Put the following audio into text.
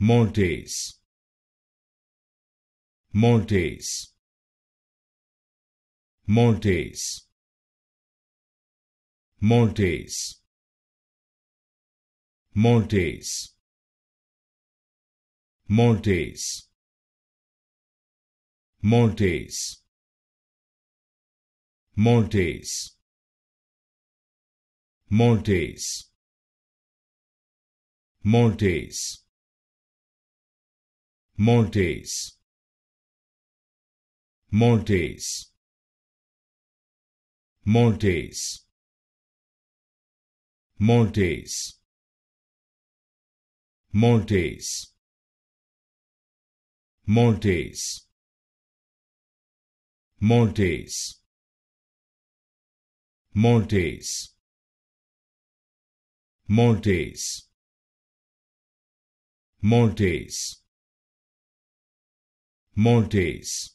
Maltese Maltese Maltese Maltese Maltese Maltese Maltese Maltese Maltese Maltese Maltese Maltese Maltese Maltese Maltese Maltese Maltese Maltese Maltese Maltese more days